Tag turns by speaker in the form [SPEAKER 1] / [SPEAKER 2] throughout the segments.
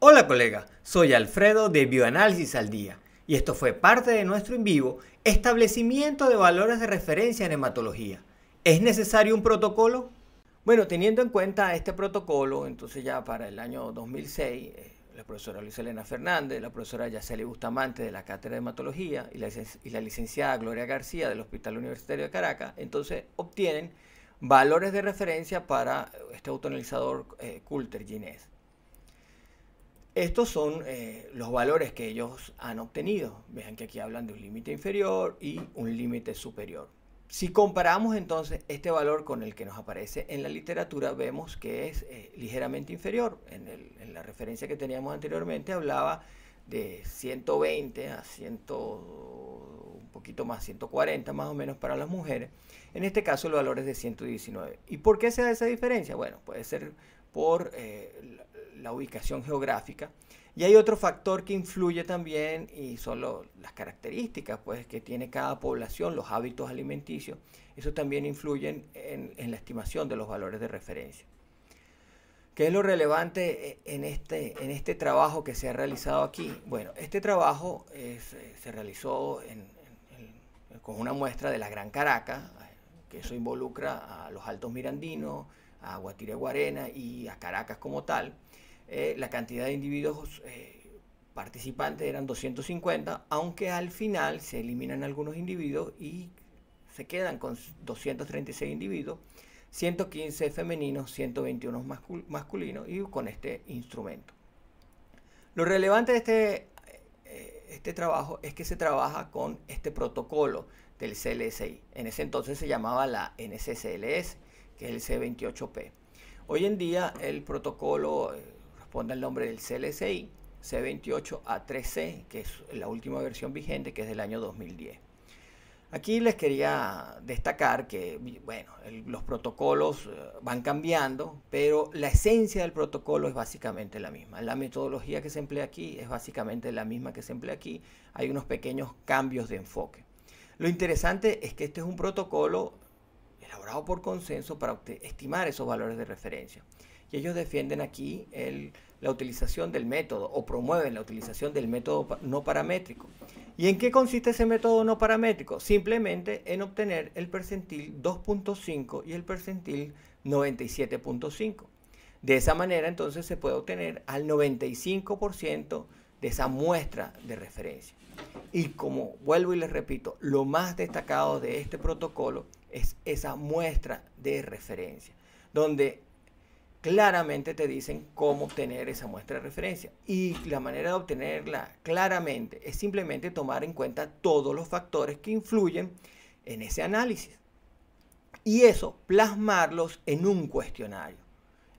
[SPEAKER 1] Hola colega, soy Alfredo de Bioanálisis al Día y esto fue parte de nuestro en vivo Establecimiento de valores de referencia en hematología. ¿Es necesario un protocolo? Bueno, teniendo en cuenta este protocolo, entonces ya para el año 2006, eh, la profesora Luis Elena Fernández, la profesora Yaceli Bustamante de la Cátedra de Hematología y la, licenciada Gloria García del Hospital Universitario de Caracas, entonces obtienen valores de referencia para este autoanalizador eh, Coulter Ginés. Estos son eh, los valores que ellos han obtenido. Vean que aquí hablan de un límite inferior y un límite superior. Si comparamos entonces este valor con el que nos aparece en la literatura, vemos que es eh, ligeramente inferior. En, la referencia que teníamos anteriormente hablaba de 120 a 100, un poquito más, 140 más o menos para las mujeres. En este caso el valor es de 119. ¿Y por qué se da esa diferencia? Bueno, puede ser por eh, la ubicación geográfica. Y hay otro factor que influye también y son las características pues, que tiene cada población, los hábitos alimenticios. Eso también influye en, la estimación de los valores de referencia. ¿Qué es lo relevante eh, en este, en este trabajo que se ha realizado aquí? Bueno, este trabajo eh, se realizó con una muestra de la Gran Caracas, que eso involucra a los Altos Mirandinos, a Guatire Guarena y a Caracas como tal. Eh, la cantidad de individuos eh, participantes eran 250, aunque al final se eliminan algunos individuos y se quedan con 236 individuos, 115 femeninos, 121 masculinos y con este instrumento. Lo relevante de este, eh, este trabajo es que se trabaja con este protocolo del CLSI. En ese entonces se llamaba la NCCLS, que es el C28P. Hoy en día el protocolo Ponga el nombre del CLCI C28A3C, que es la última versión vigente, que es del año 2010. Aquí les quería destacar que, los protocolos eh, van cambiando, pero la esencia del protocolo es básicamente la misma. La metodología que se emplea aquí es básicamente la misma que se emplea aquí. Hay unos pequeños cambios de enfoque. Lo interesante es que este es un protocolo elaborado por consenso para estimar esos valores de referencia y ellos defienden aquí la utilización del método o promueven la utilización del método no paramétrico. ¿Y en qué consiste ese método no paramétrico? Simplemente en obtener el percentil 2.5 y el percentil 97.5. De esa manera entonces se puede obtener al 95% de esa muestra de referencia. Y como vuelvo y les repito, lo más destacado de este protocolo es esa muestra de referencia, donde claramente te dicen cómo obtener esa muestra de referencia. Y la manera de obtenerla claramente es simplemente tomar en cuenta todos los factores que influyen en ese análisis. Y eso, plasmarlos en un cuestionario.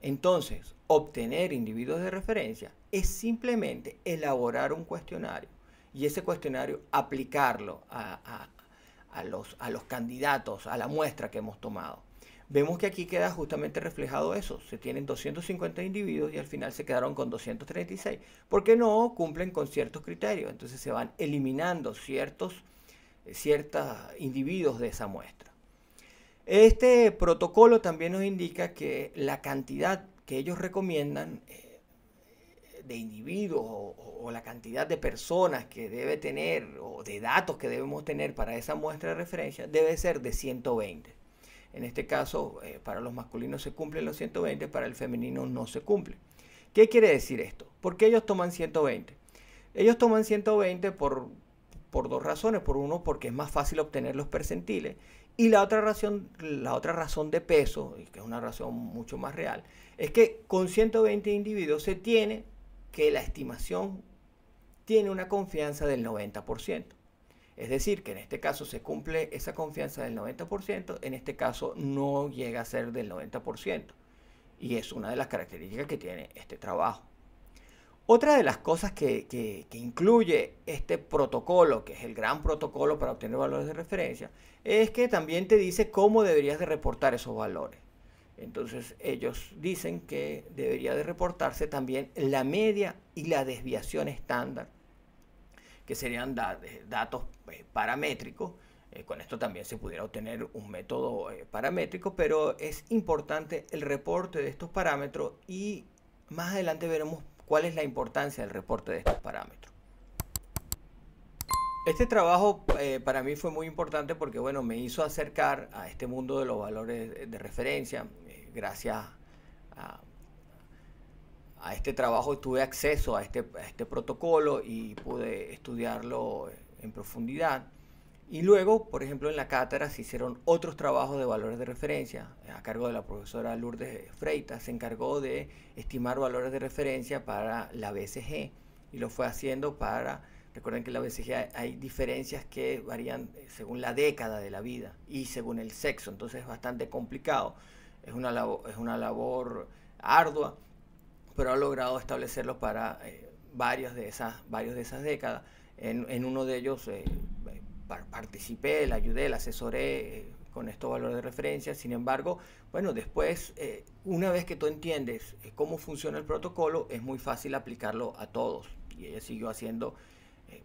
[SPEAKER 1] Entonces, obtener individuos de referencia es simplemente elaborar un cuestionario y ese cuestionario aplicarlo a, a, a los candidatos, a la muestra que hemos tomado. Vemos que aquí queda justamente reflejado eso. Se tienen 250 individuos y al final se quedaron con 236, porque no cumplen con ciertos criterios. Entonces se van eliminando ciertos, eh, individuos de esa muestra. Este protocolo también nos indica que la cantidad que ellos recomiendan eh, de individuos o la cantidad de personas que debe tener o de datos que debemos tener para esa muestra de referencia debe ser de 120. En este caso, eh, para los masculinos se cumplen los 120, para el femenino no se cumple. ¿Qué quiere decir esto? ¿Por qué ellos toman 120? Ellos toman 120 por, por dos razones. Por uno, porque es más fácil obtener los percentiles. Y la otra, razón, la otra razón de peso, que es una razón mucho más real, es que con 120 individuos se tiene que la estimación tiene una confianza del 90%. Es decir, que en este caso se cumple esa confianza del 90%, en este caso no llega a ser del 90%. Y es una de las características que tiene este trabajo. Otra de las cosas que, incluye este protocolo, que es el gran protocolo para obtener valores de referencia, es que también te dice cómo deberías de reportar esos valores. Entonces ellos dicen que debería de reportarse también la media y la desviación estándar que serían eh, datos eh, paramétricos. Eh, con esto también se pudiera obtener un método paramétrico, pero es importante el reporte de estos parámetros y más adelante veremos cuál es la importancia del reporte de estos parámetros. Este trabajo para mí fue muy importante porque bueno, me hizo acercar a este mundo de los valores de referencia, gracias a a este trabajo tuve acceso este, a este, protocolo y pude estudiarlo en profundidad. Y luego, por ejemplo, en la cátedra se hicieron otros trabajos de valores de referencia eh, a cargo de la profesora Lourdes Freitas. Se encargó de estimar valores de referencia para la BCG y lo fue haciendo para, recuerden que en la BCG hay diferencias que varían eh, según la década de la vida y según el sexo, entonces es bastante complicado. Es una es una labor ardua pero ha logrado establecerlo para eh, varias de esas, varios de esas décadas. En, uno de ellos eh, participé, la ayudé, la asesoré eh, con estos valores de referencia. Sin embargo, bueno, después, una vez que tú entiendes cómo funciona el protocolo, es muy fácil aplicarlo a todos. Y ella siguió haciendo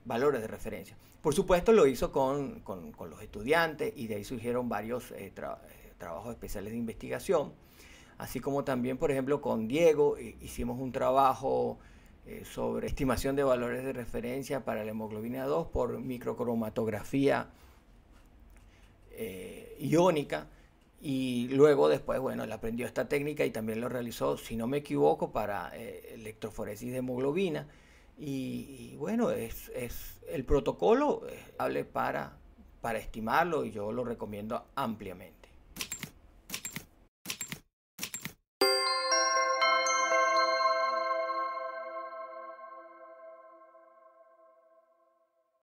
[SPEAKER 1] valores de referencia. Por supuesto, lo hizo con, con, los estudiantes y de ahí surgieron varios trabajos especiales de investigación así como también, por ejemplo, con Diego eh, hicimos un trabajo eh, sobre estimación de valores de referencia para la hemoglobina 2 por microcromatografía eh, iónica. Y luego después, bueno, él aprendió esta técnica y también lo realizó, si no me equivoco, para electroforesis de hemoglobina. Y, bueno, es, es, el protocolo hable para, para estimarlo y yo lo recomiendo ampliamente.